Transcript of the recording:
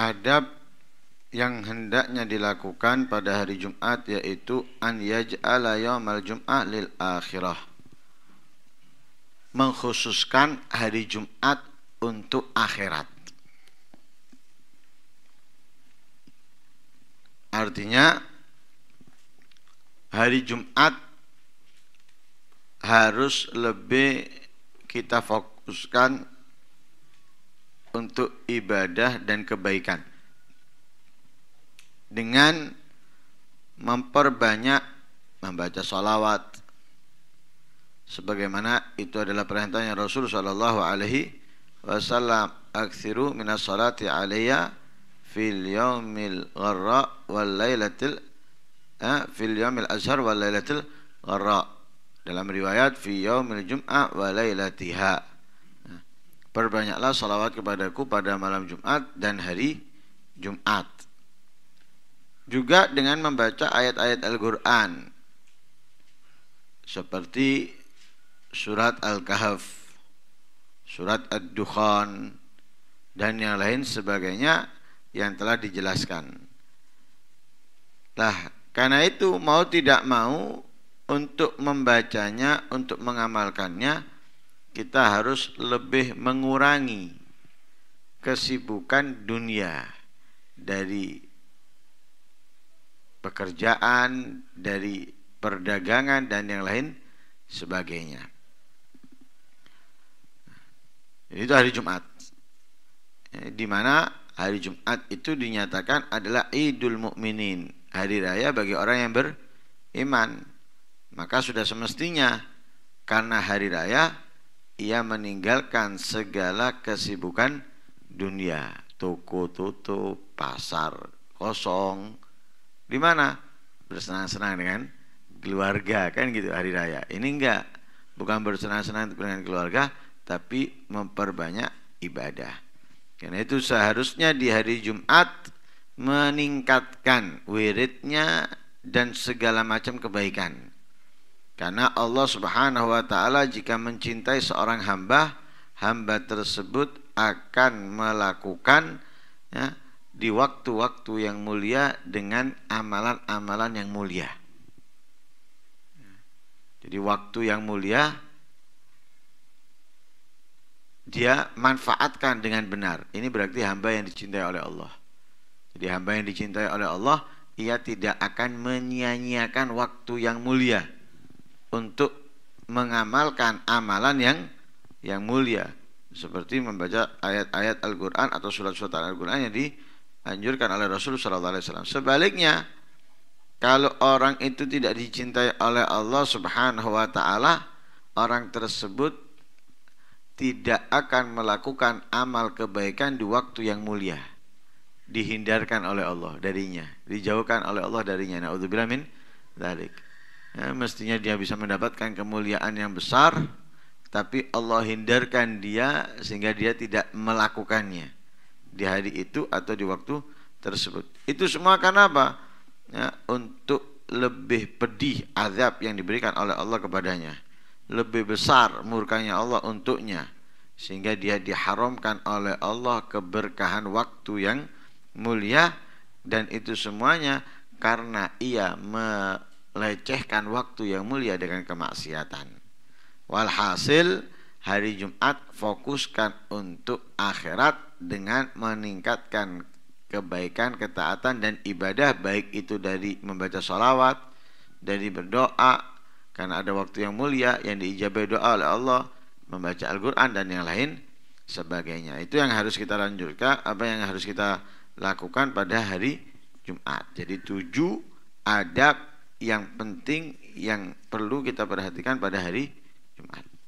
adab yang hendaknya dilakukan pada hari Jumat yaitu an yaj'ala yaumal jum'ah lil akhirah mengkhususkan hari Jumat untuk akhirat artinya hari Jumat harus lebih kita fokuskan untuk ibadah dan kebaikan dengan memperbanyak membaca salawat sebagaimana itu adalah perintahnya Rasul Shallallahu Alaihi Wasallam aksiru minas salati alaiya fil yomil gharra wal lailatil eh, fil yomil azhar wal lailatil gharra dalam riwayat fil yomil jum'a wal lailatiha Perbanyaklah salawat kepadaku pada malam Jumat dan hari Jumat. Juga dengan membaca ayat-ayat Al-Quran. Seperti surat Al-Kahf, surat Ad-Dukhan, dan yang lain sebagainya yang telah dijelaskan. Lah, karena itu mau tidak mau untuk membacanya, untuk mengamalkannya, kita harus lebih mengurangi kesibukan dunia dari pekerjaan, dari perdagangan dan yang lain sebagainya. itu hari Jumat. Eh, di mana hari Jumat itu dinyatakan adalah Idul Mukminin, hari raya bagi orang yang beriman. Maka sudah semestinya karena hari raya ia meninggalkan segala kesibukan dunia toko tutup pasar kosong di mana bersenang-senang dengan keluarga kan gitu hari raya ini enggak bukan bersenang-senang dengan keluarga tapi memperbanyak ibadah karena itu seharusnya di hari Jumat meningkatkan wiridnya dan segala macam kebaikan karena Allah Subhanahu wa taala jika mencintai seorang hamba, hamba tersebut akan melakukan ya, di waktu-waktu yang mulia dengan amalan-amalan yang mulia. Jadi waktu yang mulia dia manfaatkan dengan benar. Ini berarti hamba yang dicintai oleh Allah. Jadi hamba yang dicintai oleh Allah ia tidak akan menyia-nyiakan waktu yang mulia untuk mengamalkan amalan yang yang mulia seperti membaca ayat-ayat Al-Qur'an atau surat-surat Al-Qur'an yang dianjurkan oleh Rasul sallallahu alaihi wasallam. Sebaliknya, kalau orang itu tidak dicintai oleh Allah Subhanahu wa taala, orang tersebut tidak akan melakukan amal kebaikan di waktu yang mulia. Dihindarkan oleh Allah darinya, dijauhkan oleh Allah darinya. Nauzubillahi min dzalik ya, mestinya dia bisa mendapatkan kemuliaan yang besar tapi Allah hindarkan dia sehingga dia tidak melakukannya di hari itu atau di waktu tersebut itu semua karena apa ya, untuk lebih pedih azab yang diberikan oleh Allah kepadanya lebih besar murkanya Allah untuknya sehingga dia diharamkan oleh Allah keberkahan waktu yang mulia dan itu semuanya karena ia me lecehkan waktu yang mulia dengan kemaksiatan. Walhasil hari Jumat fokuskan untuk akhirat dengan meningkatkan kebaikan, ketaatan dan ibadah baik itu dari membaca sholawat, dari berdoa karena ada waktu yang mulia yang diijabah doa oleh Allah, membaca Al-Quran dan yang lain sebagainya. Itu yang harus kita lanjutkan, apa yang harus kita lakukan pada hari Jumat. Jadi tujuh adab yang penting yang perlu kita perhatikan pada hari Jumat.